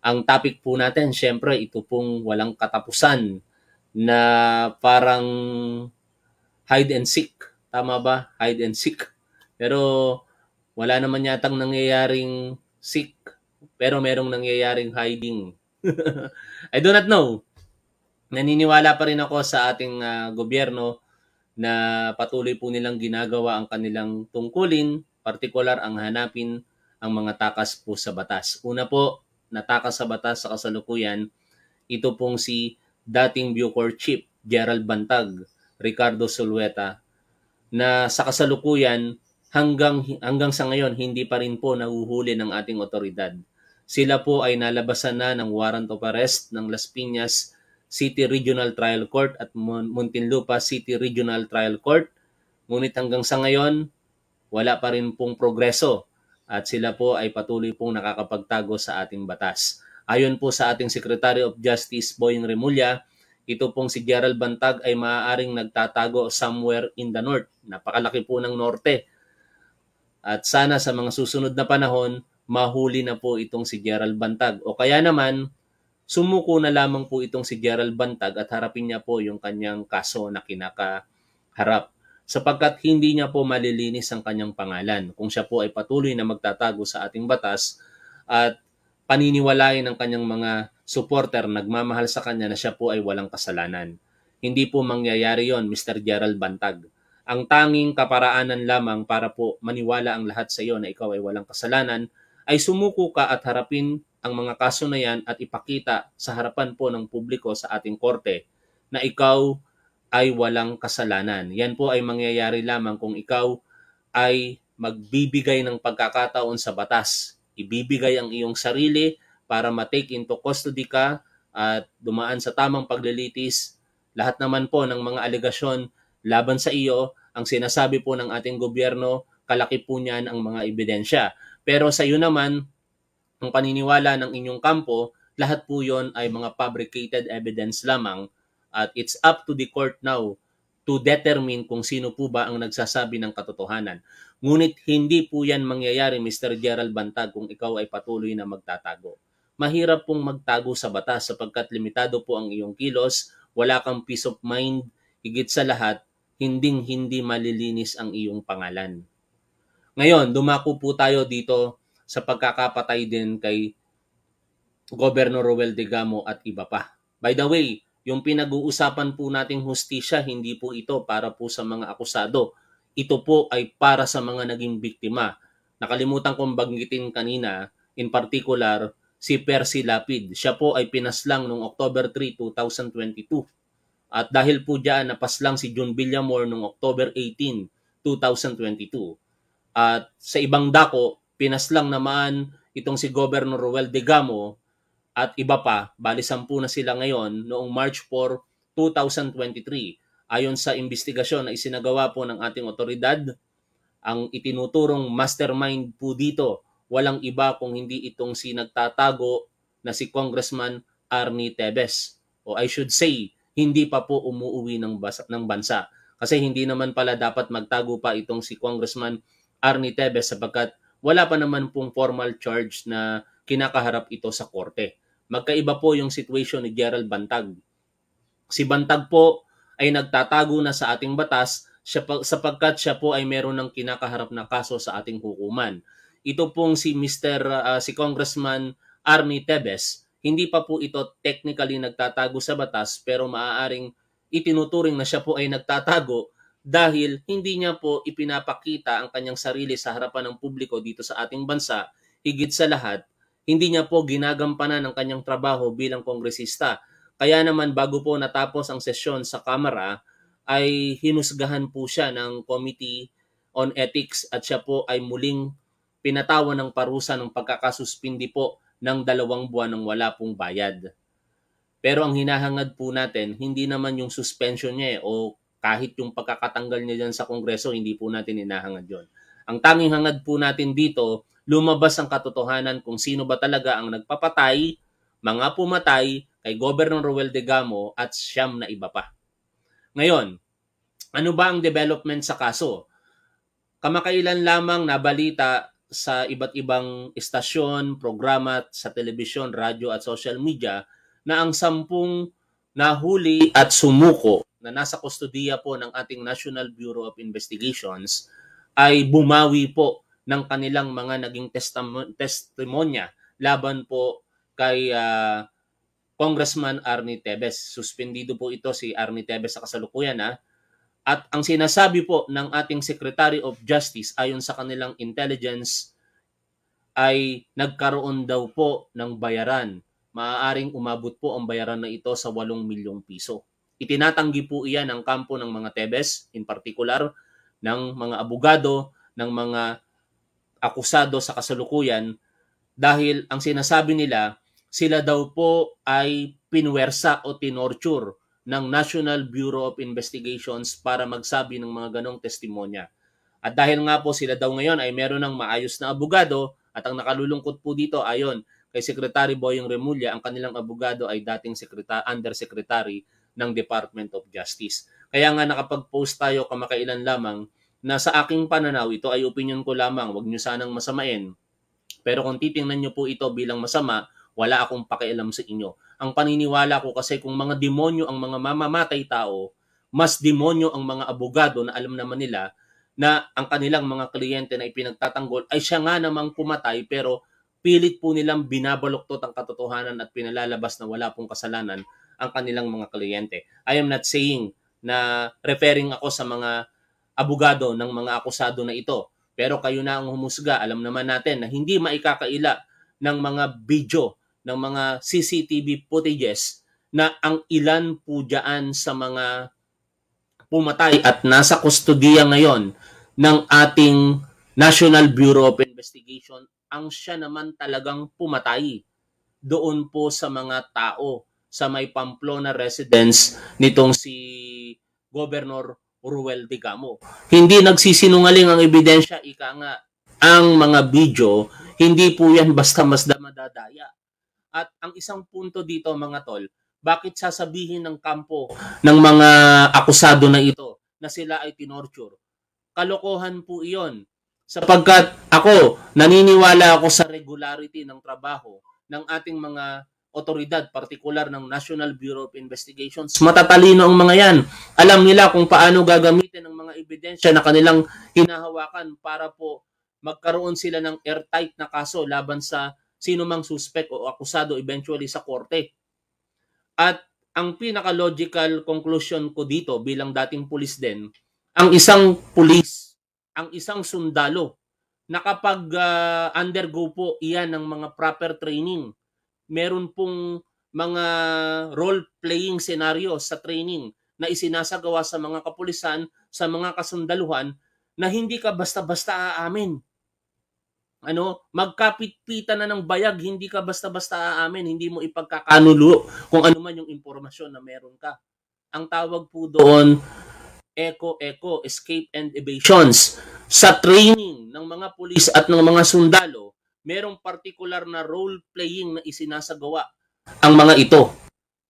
Ang topic po natin, syempre, ito pong walang katapusan na parang hide and seek. Tama ba? Hide and seek. Pero wala naman yatang nangyayaring seek. Pero merong nangyayaring hiding. I do not know. Naniniwala pa rin ako sa ating uh, gobyerno na patuloy po nilang ginagawa ang kanilang tungkulin, partikular ang hanapin ang mga takas po sa batas. Una po, nataka sa batas sa kasalukuyan, ito pong si dating Bucor Chief Gerald Bantag, Ricardo Solueta, na sa kasalukuyan hanggang hanggang sa ngayon hindi pa rin po nahuhuli ng ating otoridad. Sila po ay nalabasan na ng warrant of arrest ng Las Piñas City Regional Trial Court at Muntinlupa City Regional Trial Court. Ngunit hanggang sa ngayon, wala pa rin pong progreso at sila po ay patuloy pong nakakapagtago sa ating batas. Ayon po sa ating Secretary of Justice Boying Remulla, ito pong si Gerald Bantag ay maaaring nagtatago somewhere in the north. Napakalaki po ng norte. At sana sa mga susunod na panahon, mahuli na po itong si Gerald Bantag. O kaya naman, sumuko na lamang po itong si Gerald Bantag at harapin niya po yung kanyang kaso na kinakaharap sapagkat hindi niya po malilinis ang kanyang pangalan kung siya po ay patuloy na magtatago sa ating batas at paniniwalain ng kanyang mga supporter nagmamahal sa kanya na siya po ay walang kasalanan. Hindi po mangyayari yon, Mr. Gerald Bantag. Ang tanging kaparaanan lamang para po maniwala ang lahat sa iyo na ikaw ay walang kasalanan ay sumuko ka at harapin ang mga kaso na yan at ipakita sa harapan po ng publiko sa ating korte na ikaw ay walang kasalanan. Yan po ay mangyayari lamang kung ikaw ay magbibigay ng pagkakataon sa batas. Ibibigay ang iyong sarili para matake into custody ka at dumaan sa tamang paglilitis. Lahat naman po ng mga alegasyon laban sa iyo, ang sinasabi po ng ating gobyerno, kalaki po niyan ang mga ebidensya. Pero sa iyo naman, ang paniniwala ng inyong kampo, lahat po yon ay mga fabricated evidence lamang at it's up to the court now to determine kung sino po ba ang nagsasabi ng katotohanan. Ngunit hindi po yan mangyayari, Mr. Gerald Bantag, kung ikaw ay patuloy na magtatago. Mahirap pong magtago sa batas sapagkat limitado po ang iyong kilos, wala kang peace of mind, higit sa lahat, hinding-hindi malilinis ang iyong pangalan. Ngayon, dumako po tayo dito sa pagkakapatay din kay Governor Roel de Gamo at iba pa. By the way, yung pinag-uusapan po nating hustisya, hindi po ito para po sa mga akusado. Ito po ay para sa mga naging biktima. Nakalimutan kong banggitin kanina, in particular, si Percy Lapid. Siya po ay pinaslang noong October 3, 2022. At dahil po dyan, napaslang si John Villamor noong October 18, 2022. At sa ibang dako, pinaslang naman itong si Governor Ruel de Gamo at iba pa, bali sampu na sila ngayon noong March 4, 2023. Ayon sa investigasyon na isinagawa po ng ating otoridad, ang itinuturong mastermind po dito, walang iba kung hindi itong si nagtatago na si Congressman Arnie Tebes. O I should say, hindi pa po umuwi ng, basa, ng bansa. Kasi hindi naman pala dapat magtago pa itong si Congressman Arnie Tebes sapagkat wala pa naman pong formal charge na kinakaharap ito sa korte. Magkaiba po yung situation ni Gerald Bantag. Si Bantag po ay nagtatago na sa ating batas sapagkat siya po ay meron ng kinakaharap na kaso sa ating hukuman. Ito pong si Mr. Uh, ah, si Congressman Army Tebes, hindi pa po ito technically nagtatago sa batas pero maaaring itinuturing na siya po ay nagtatago dahil hindi niya po ipinapakita ang kanyang sarili sa harapan ng publiko dito sa ating bansa higit sa lahat hindi niya po ginagampanan ang kanyang trabaho bilang kongresista. Kaya naman bago po natapos ang sesyon sa Kamara ay hinusgahan po siya ng Committee on Ethics at siya po ay muling pinatawan ng parusa ng pagkakasuspindi po ng dalawang buwan ng wala pong bayad. Pero ang hinahangad po natin, hindi naman yung suspension niya eh, o kahit yung pagkakatanggal niya dyan sa Kongreso, hindi po natin hinahangad yon. Ang tanging hangad po natin dito lumabas ang katotohanan kung sino ba talaga ang nagpapatay, mga pumatay kay Governor Ruel de Gamo at siyam na iba pa. Ngayon, ano ba ang development sa kaso? Kamakailan lamang nabalita sa iba't ibang istasyon, programa sa telebisyon, radyo at social media na ang sampung nahuli at sumuko na nasa kustodiya po ng ating National Bureau of Investigations ay bumawi po ng kanilang mga naging testam- testimonya laban po kay uh, Congressman Arnie Tebes. Suspendido po ito si Arnie Tebes sa kasalukuyan ha. Ah. At ang sinasabi po ng ating Secretary of Justice ayon sa kanilang intelligence ay nagkaroon daw po ng bayaran. Maaaring umabot po ang bayaran na ito sa 8 milyong piso. Itinatanggi po iyan ang kampo ng mga Tebes, in particular ng mga abogado, ng mga akusado sa kasalukuyan dahil ang sinasabi nila, sila daw po ay pinwersa o tinorture ng National Bureau of Investigations para magsabi ng mga ganong testimonya. At dahil nga po sila daw ngayon ay meron ng maayos na abogado at ang nakalulungkot po dito ayon kay Secretary Boyong Remulla, ang kanilang abogado ay dating sekretary, undersecretary ng Department of Justice. Kaya nga nakapag-post tayo kamakailan lamang na sa aking pananaw, ito ay opinion ko lamang, wag nyo sanang masamain. Pero kung titingnan nyo po ito bilang masama, wala akong pakialam sa inyo. Ang paniniwala ko kasi kung mga demonyo ang mga mamamatay tao, mas demonyo ang mga abogado na alam naman nila na ang kanilang mga kliyente na ipinagtatanggol ay siya nga namang pumatay pero pilit po nilang binabaloktot ang katotohanan at pinalalabas na wala pong kasalanan ang kanilang mga kliyente. I am not saying na referring ako sa mga abogado ng mga akusado na ito. Pero kayo na ang humusga. Alam naman natin na hindi maikakaila ng mga video, ng mga CCTV footages na ang ilan po dyan sa mga pumatay at nasa kustodiya ngayon ng ating National Bureau of Investigation ang siya naman talagang pumatay doon po sa mga tao sa may Pamplona residence nitong si Governor Orwell de Gamo. Hindi nagsisinungaling ang ebidensya, ika nga. Ang mga video, hindi po yan basta mas madadaya. At ang isang punto dito mga tol, bakit sasabihin ng kampo ng mga akusado na ito na sila ay tinorture? Kalokohan po iyon. Sapagkat ako, naniniwala ako sa regularity ng trabaho ng ating mga otoridad, partikular ng National Bureau of Investigations. Matatalino ang mga yan. Alam nila kung paano gagamitin ang mga ebidensya na kanilang hinahawakan para po magkaroon sila ng airtight na kaso laban sa sino mang suspect o akusado eventually sa korte. At ang pinaka-logical conclusion ko dito bilang dating pulis din, ang isang pulis, ang isang sundalo, nakapag uh, undergo po iyan ng mga proper training meron pong mga role-playing scenario sa training na isinasagawa sa mga kapulisan, sa mga kasundaluhan na hindi ka basta-basta aamin. Ano, magkapitpitan na ng bayag, hindi ka basta-basta aamin, hindi mo ipagkakanulo kung ano man yung impormasyon na meron ka. Ang tawag po doon, echo, echo, escape and evasions. Sa training ng mga pulis at ng mga sundalo, merong particular na role-playing na isinasagawa ang mga ito.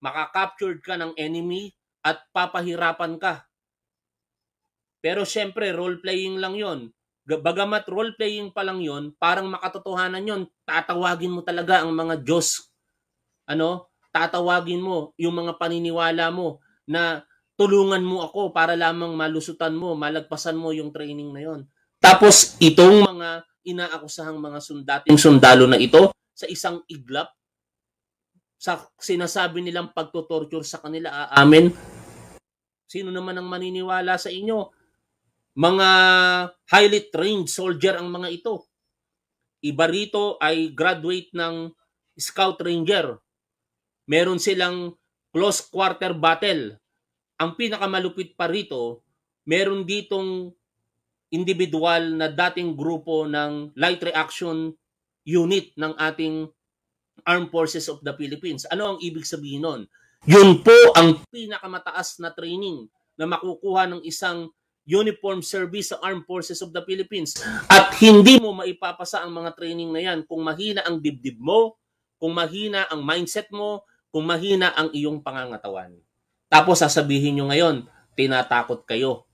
Makakaptured ka ng enemy at papahirapan ka. Pero syempre, role-playing lang yon. Bagamat role-playing pa lang yon, parang makatotohanan yon, tatawagin mo talaga ang mga Diyos. Ano? Tatawagin mo yung mga paniniwala mo na tulungan mo ako para lamang malusutan mo, malagpasan mo yung training na yon. Tapos itong mga inaakusahang mga sundating sundalo na ito sa isang iglap sa sinasabi nilang pagtotorture sa kanila, aamin. Ah, Sino naman ang maniniwala sa inyo? Mga highly trained soldier ang mga ito. Iba rito ay graduate ng Scout Ranger. Meron silang close quarter battle. Ang pinakamalupit pa rito, meron ditong individual na dating grupo ng Light Reaction Unit ng ating Armed Forces of the Philippines. Ano ang ibig sabihin nun? Yun po ang pinakamataas na training na makukuha ng isang uniform service sa Armed Forces of the Philippines. At hindi mo maipapasa ang mga training na yan kung mahina ang dibdib mo, kung mahina ang mindset mo, kung mahina ang iyong pangangatawan. Tapos sasabihin nyo ngayon, tinatakot kayo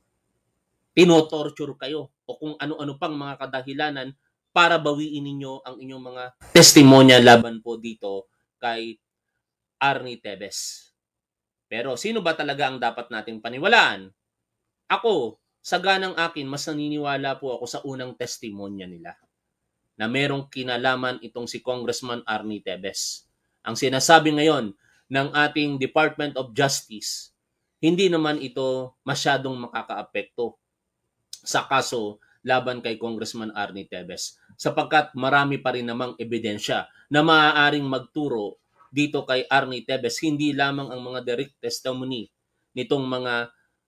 tinotorture kayo o kung ano-ano pang mga kadahilanan para bawiin ninyo ang inyong mga testimonya laban po dito kay Arnie Tebes. Pero sino ba talaga ang dapat nating paniwalaan? Ako, sa ganang akin, mas naniniwala po ako sa unang testimonya nila na merong kinalaman itong si Congressman Arnie Tebes. Ang sinasabi ngayon ng ating Department of Justice, hindi naman ito masyadong makakaapekto sa kaso laban kay Congressman Arnie Teves sapagkat marami pa rin namang ebidensya na maaaring magturo dito kay Arnie Teves hindi lamang ang mga direct testimony nitong mga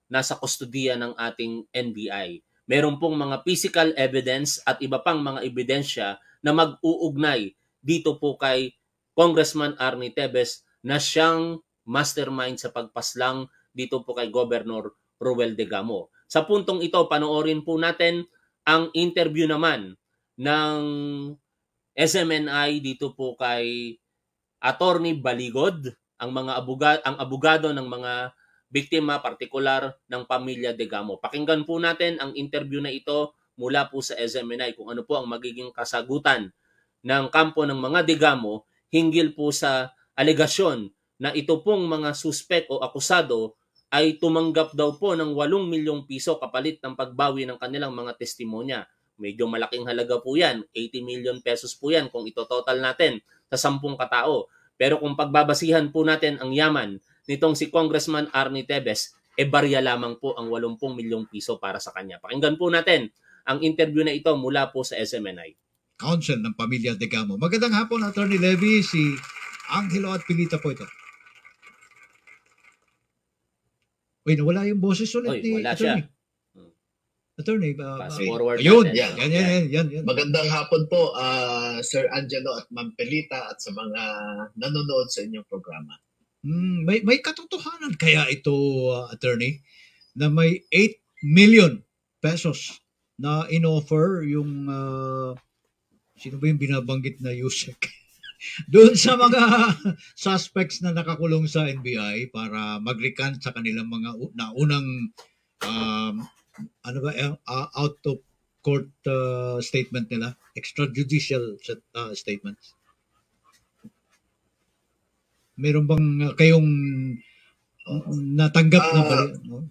nasa kustodiya ng ating NBI. Meron pong mga physical evidence at iba pang mga ebidensya na mag-uugnay dito po kay Congressman Arnie Teves na siyang mastermind sa pagpaslang dito po kay Governor Ruel de Gamo. Sa puntong ito, panoorin po natin ang interview naman ng SMNI dito po kay Attorney Baligod, ang mga abogado, ang abogado ng mga biktima partikular ng pamilya De Gamo. Pakinggan po natin ang interview na ito mula po sa SMNI kung ano po ang magiging kasagutan ng kampo ng mga De Gamo hinggil po sa alegasyon na ito pong mga suspek o akusado ay tumanggap daw po ng 8 milyong piso kapalit ng pagbawi ng kanilang mga testimonya. Medyo malaking halaga po yan, 80 million pesos po yan kung ito total natin sa 10 katao. Pero kung pagbabasihan po natin ang yaman nitong si Congressman Arnie Tebes, e barya lamang po ang 80 milyong piso para sa kanya. Pakinggan po natin ang interview na ito mula po sa SMNI. Council ng Pamilya de Gamo. Magandang hapon, Attorney Levy. Si Angelo at Pilita po ito. Uy, nawala yung boses ulit Uy, ni attorney. Siya. Attorney, uh, hmm. Pass forward. Ayun, yan, yan, yan, yan, yan, yan. Magandang hapon po, uh, Sir Angelo at Ma'am Pelita at sa mga nanonood sa inyong programa. Mm, may, may katotohanan kaya ito, uh, attorney, na may 8 million pesos na inoffer yung, uh, sino ba yung binabanggit na Yusek? doon sa mga suspects na nakakulong sa NBI para mag-recant sa kanilang mga naunang um, ano ba, uh, out of court uh, statement nila, extrajudicial uh, statements. Meron bang uh, kayong uh, natanggap uh, na pala? No?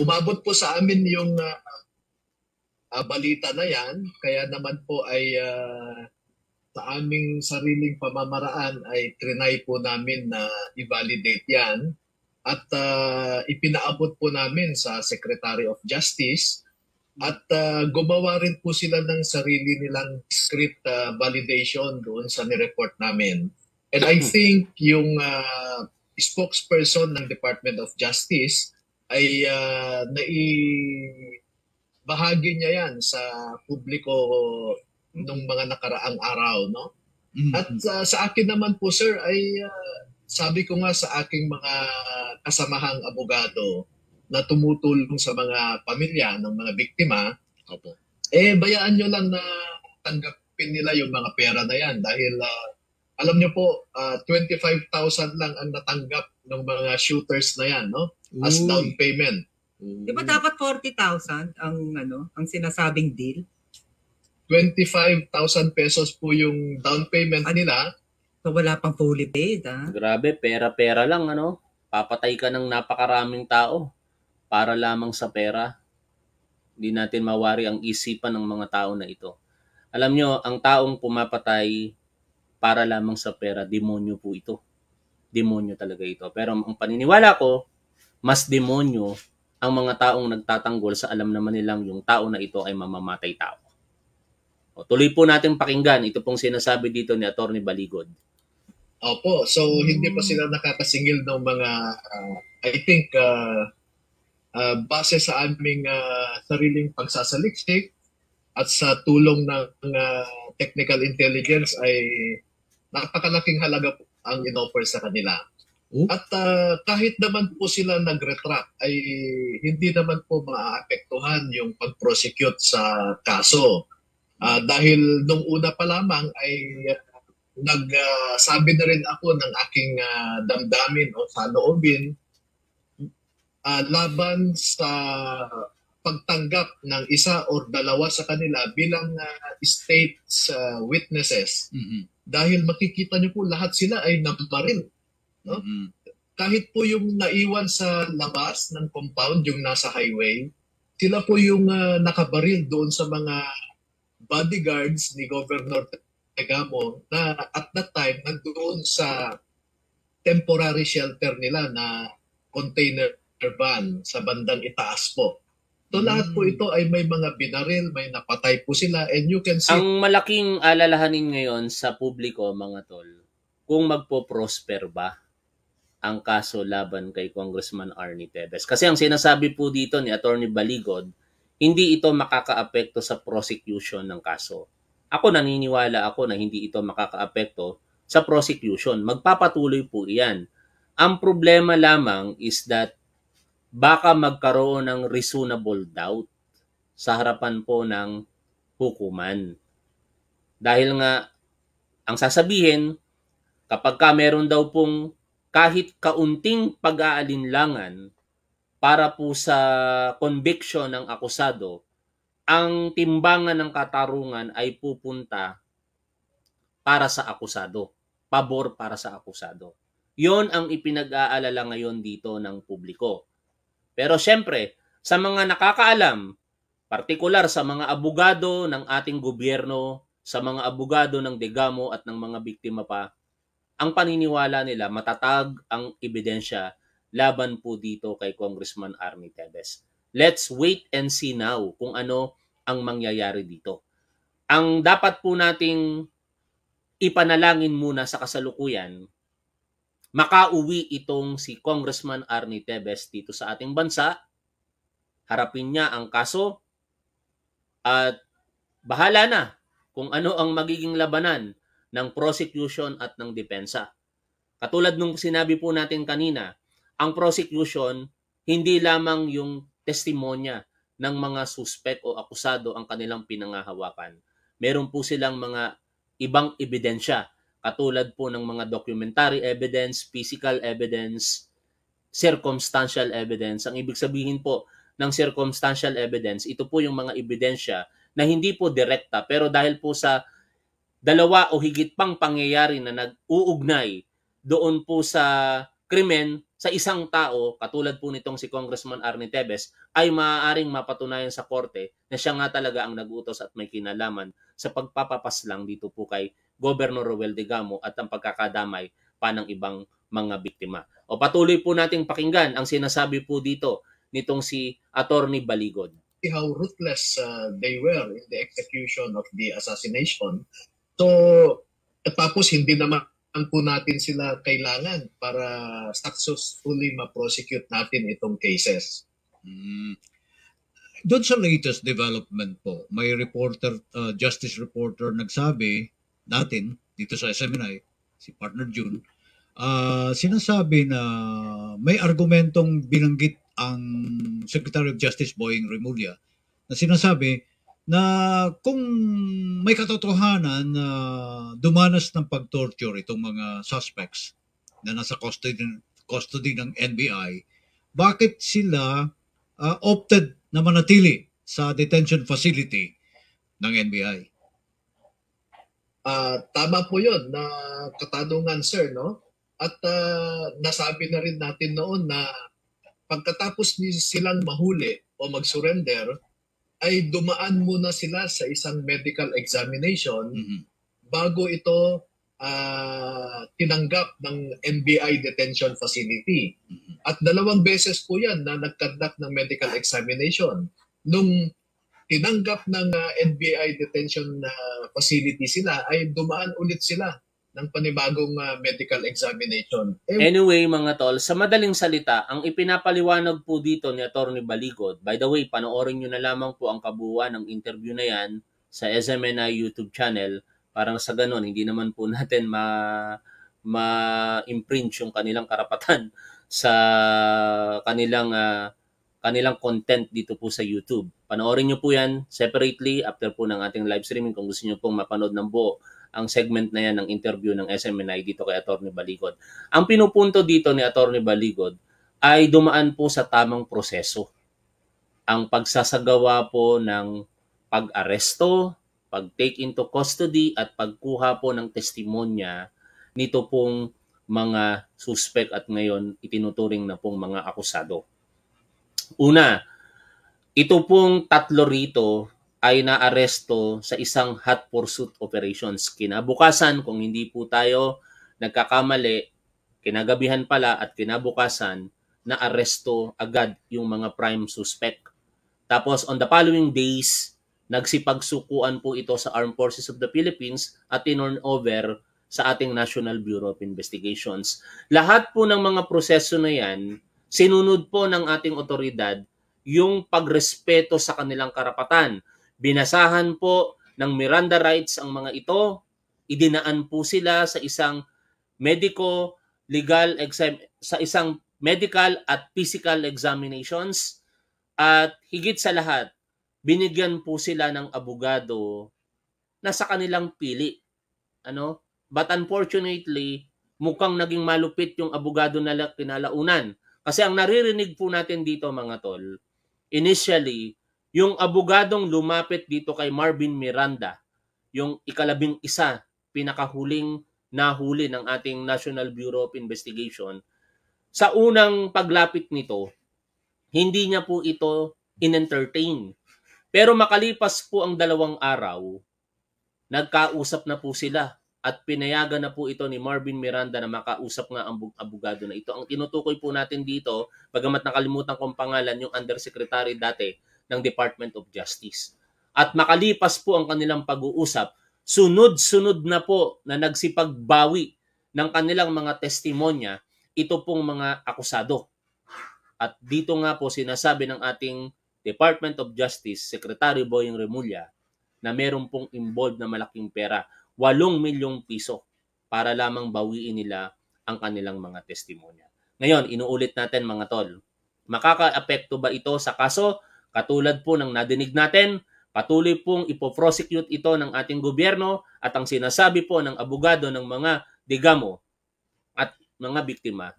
umabot po sa amin yung uh, uh, balita na yan, kaya naman po ay uh, sa aming sariling pamamaraan ay trinay po namin na i-validate yan at uh, ipinaabot po namin sa Secretary of Justice at uh, gumawa rin po sila ng sarili nilang script uh, validation doon sa nireport namin. And I think yung uh, spokesperson ng Department of Justice ay uh, nai bahagi niya yan sa publiko nung mga nakaraang araw, no? Mm-hmm. At uh, sa akin naman po, sir, ay uh, sabi ko nga sa aking mga kasamahang abogado na tumutulong sa mga pamilya ng mga biktima, Opo. eh bayaan nyo lang na tanggapin nila yung mga pera na yan dahil uh, alam nyo po, uh, 25,000 lang ang natanggap ng mga shooters na yan, no? As Ooh. down payment. Di ba dapat 40,000 ang ano, ang sinasabing deal? 25,000 pesos po yung down payment nila. So wala pang fully paid, ha? Grabe, pera-pera lang, ano? Papatay ka ng napakaraming tao para lamang sa pera. Hindi natin mawari ang isipan ng mga tao na ito. Alam nyo, ang taong pumapatay para lamang sa pera, demonyo po ito. Demonyo talaga ito. Pero ang paniniwala ko, mas demonyo ang mga taong nagtatanggol sa alam naman nilang yung tao na ito ay mamamatay tao. O, tuloy po natin pakinggan ito pong sinasabi dito ni Attorney Baligod. Opo, so hindi pa sila nakakasingil ng mga, uh, I think, uh, uh, base sa aming uh, sariling pagsasaliksik at sa tulong ng uh, technical intelligence ay napakalaking halaga po ang inoffer sa kanila. Hmm? At uh, kahit naman po sila nag-retract ay hindi naman po maaapektuhan yung pag-prosecute sa kaso. Uh, dahil nung una pa lamang ay nagsabi ah, uh, na rin ako ng aking uh, damdamin o saloobin uh, laban sa pagtanggap ng isa o dalawa sa kanila bilang uh, state's uh, witnesses. Mm-hmm. Dahil makikita niyo po lahat sila ay nabaril. No? Mm-hmm. Kahit po yung naiwan sa labas ng compound, yung nasa highway, sila po yung uh, nakabaril doon sa mga bodyguards ni Governor Tegamo na at that time nandoon sa temporary shelter nila na container van sa bandang itaas po. So hmm. lahat po ito ay may mga binaril, may napatay po sila and you can see... Ang malaking alalahanin ngayon sa publiko mga tol, kung magpo-prosper ba ang kaso laban kay Congressman Arnie Tevez. Kasi ang sinasabi po dito ni Attorney Baligod, hindi ito makakaapekto sa prosecution ng kaso. Ako naniniwala ako na hindi ito makakaapekto sa prosecution. Magpapatuloy po iyan. Ang problema lamang is that baka magkaroon ng reasonable doubt sa harapan po ng hukuman. Dahil nga, ang sasabihin, kapag ka meron daw pong kahit kaunting pag-aalinlangan para po sa conviction ng akusado, ang timbangan ng katarungan ay pupunta para sa akusado, pabor para sa akusado. Yon ang ipinag-aalala ngayon dito ng publiko. Pero siyempre, sa mga nakakaalam, partikular sa mga abogado ng ating gobyerno, sa mga abogado ng Degamo at ng mga biktima pa, ang paniniwala nila matatag ang ebidensya laban po dito kay Congressman Arnie Tevez. Let's wait and see now kung ano ang mangyayari dito. Ang dapat po nating ipanalangin muna sa kasalukuyan, makauwi itong si Congressman Arnie Tevez dito sa ating bansa, harapin niya ang kaso, at bahala na kung ano ang magiging labanan ng prosecution at ng depensa. Katulad nung sinabi po natin kanina, ang prosecution, hindi lamang yung testimonya ng mga suspect o akusado ang kanilang pinangahawakan. Meron po silang mga ibang ebidensya katulad po ng mga documentary evidence, physical evidence, circumstantial evidence. Ang ibig sabihin po ng circumstantial evidence, ito po yung mga ebidensya na hindi po direkta pero dahil po sa dalawa o higit pang pangyayari na nag-uugnay doon po sa krimen sa isang tao, katulad po nitong si Congressman Arne Tebes, ay maaaring mapatunayan sa korte na siya nga talaga ang nagutos at may kinalaman sa lang dito po kay Governor Roel de Gamo at ang pagkakadamay pa ng ibang mga biktima. O patuloy po nating pakinggan ang sinasabi po dito nitong si Attorney Baligod. How ruthless uh, they were in the execution of the assassination. So, tapos hindi naman saan po natin sila kailangan para successfully ma-prosecute natin itong cases. Mm. Doon sa latest development po, may reporter, uh, justice reporter nagsabi natin dito sa SMNI, si Partner June, uh, sinasabi na may argumentong binanggit ang Secretary of Justice Boying Remulla na sinasabi na kung may katotohanan na dumanas ng pag-torture itong mga suspects na nasa custody, custody ng NBI, bakit sila uh, opted na manatili sa detention facility ng NBI? Uh, ah, tama po yun na katanungan sir, no? At uh, nasabi na rin natin noon na pagkatapos ni silang mahuli o mag-surrender, ay dumaan muna sila sa isang medical examination mm-hmm. bago ito uh, tinanggap ng NBI detention facility. Mm-hmm. At dalawang beses po yan na nagkandak ng medical examination. Nung tinanggap ng uh, ah, NBI detention uh, facility sila, ay dumaan ulit sila ng panibagong uh, medical examination. Eh, anyway, mga tol, sa madaling salita, ang ipinapaliwanag po dito ni Atty. Baligod, by the way, panoorin nyo na lamang po ang kabuuan ng interview na yan sa SMNI YouTube channel. Parang sa ganun, hindi naman po natin ma ma-imprint yung kanilang karapatan sa kanilang uh, kanilang content dito po sa YouTube. Panoorin nyo po yan separately after po ng ating live streaming kung gusto nyo pong mapanood ng buo ang segment na yan ng interview ng SMNI dito kay Atty. Baligod. Ang pinupunto dito ni Atty. Baligod ay dumaan po sa tamang proseso. Ang pagsasagawa po ng pag-aresto, pag-take into custody at pagkuha po ng testimonya nito pong mga suspect at ngayon itinuturing na pong mga akusado. Una, ito pong tatlo rito ay naaresto sa isang hot pursuit operations. Kinabukasan, kung hindi po tayo nagkakamali, kinagabihan pala at kinabukasan, naaresto agad yung mga prime suspect. Tapos on the following days, nagsipagsukuan po ito sa Armed Forces of the Philippines at tinurn over sa ating National Bureau of Investigations. Lahat po ng mga proseso na yan, sinunod po ng ating otoridad yung pagrespeto sa kanilang karapatan Binasahan po ng Miranda rights ang mga ito. Idinaan po sila sa isang medico legal exam sa isang medical at physical examinations at higit sa lahat binigyan po sila ng abogado na sa kanilang pili ano but unfortunately mukhang naging malupit yung abogado na kinalaunan kasi ang naririnig po natin dito mga tol initially yung abogadong lumapit dito kay Marvin Miranda, yung ikalabing isa, pinakahuling nahuli ng ating National Bureau of Investigation, sa unang paglapit nito, hindi niya po ito in-entertain. Pero makalipas po ang dalawang araw, nagkausap na po sila at pinayagan na po ito ni Marvin Miranda na makausap nga ang abogado na ito. Ang tinutukoy po natin dito, bagamat nakalimutan kong pangalan, yung undersecretary dati ng Department of Justice. At makalipas po ang kanilang pag-uusap, sunod-sunod na po na nagsipagbawi ng kanilang mga testimonya ito pong mga akusado. At dito nga po sinasabi ng ating Department of Justice, Secretary Boying Remulla, na meron pong involved na malaking pera, 8 milyong piso para lamang bawiin nila ang kanilang mga testimonya. Ngayon, inuulit natin mga tol, makakaapekto ba ito sa kaso Katulad po ng nadinig natin, patuloy pong ipoprosecute ito ng ating gobyerno at ang sinasabi po ng abogado ng mga digamo at mga biktima,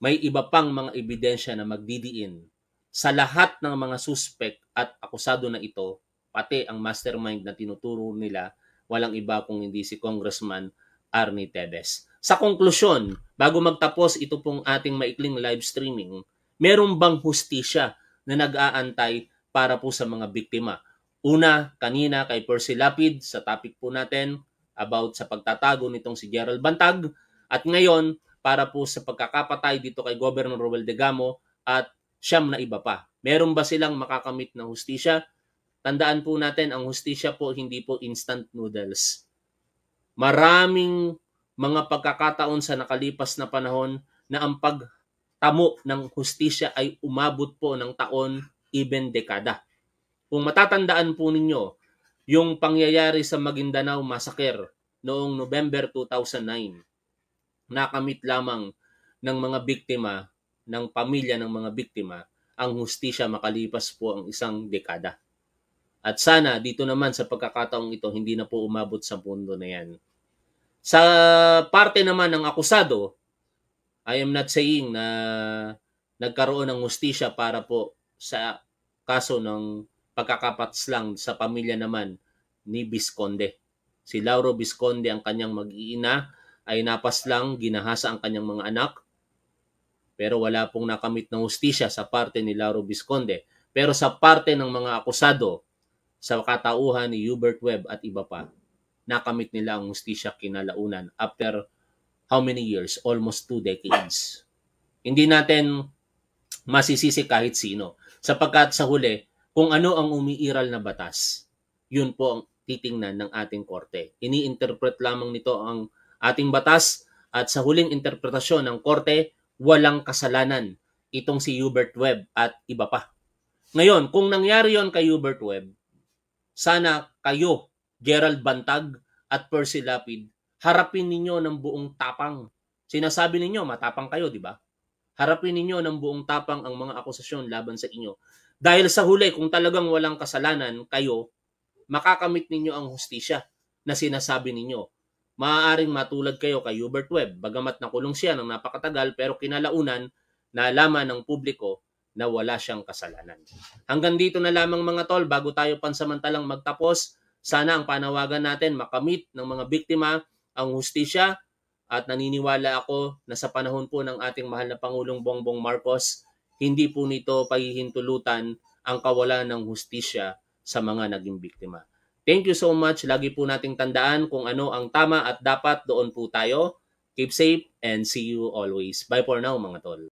may iba pang mga ebidensya na magdidiin sa lahat ng mga suspect at akusado na ito, pati ang mastermind na tinuturo nila, walang iba kung hindi si Congressman Arnie Tebes. Sa konklusyon, bago magtapos ito pong ating maikling live streaming, meron bang hustisya na nag-aantay para po sa mga biktima. Una, kanina kay Percy Lapid sa topic po natin about sa pagtatago nitong si Gerald Bantag at ngayon para po sa pagkakapatay dito kay Governor Roel De Gamo at siyam na iba pa. Meron ba silang makakamit na hustisya? Tandaan po natin, ang hustisya po hindi po instant noodles. Maraming mga pagkakataon sa nakalipas na panahon na ang pag tamo ng hustisya ay umabot po ng taon, even dekada. Kung matatandaan po ninyo, yung pangyayari sa Maguindanao Massacre noong November 2009, nakamit lamang ng mga biktima, ng pamilya ng mga biktima, ang hustisya makalipas po ang isang dekada. At sana dito naman sa pagkakataong ito hindi na po umabot sa punto na yan. Sa parte naman ng akusado, I am not saying na nagkaroon ng hustisya para po sa kaso ng pagkakapats lang sa pamilya naman ni Bisconde. Si Lauro Bisconde ang kanyang mag-iina ay napaslang, ginahasa ang kanyang mga anak pero wala pong nakamit ng hustisya sa parte ni Lauro Bisconde. Pero sa parte ng mga akusado, sa katauhan ni Hubert Webb at iba pa, nakamit nila ang hustisya kinalaunan after how many years? Almost two decades. Hindi natin masisisi kahit sino. Sapagkat sa huli, kung ano ang umiiral na batas, yun po ang titingnan ng ating korte. Iniinterpret lamang nito ang ating batas at sa huling interpretasyon ng korte, walang kasalanan itong si Hubert Webb at iba pa. Ngayon, kung nangyari yon kay Hubert Webb, sana kayo, Gerald Bantag at Percy Lapid, harapin ninyo ng buong tapang. Sinasabi ninyo, matapang kayo, di ba? Harapin ninyo ng buong tapang ang mga akusasyon laban sa inyo. Dahil sa huli, kung talagang walang kasalanan kayo, makakamit ninyo ang hustisya na sinasabi ninyo. Maaaring matulad kayo kay Hubert Webb, bagamat nakulong siya ng napakatagal pero kinalaunan, nalaman ng publiko na wala siyang kasalanan. Hanggang dito na lamang mga tol, bago tayo pansamantalang magtapos, sana ang panawagan natin makamit ng mga biktima ang hustisya at naniniwala ako na sa panahon po ng ating mahal na Pangulong Bongbong Marcos, hindi po nito pahihintulutan ang kawalan ng hustisya sa mga naging biktima. Thank you so much. Lagi po nating tandaan kung ano ang tama at dapat doon po tayo. Keep safe and see you always. Bye for now mga tol.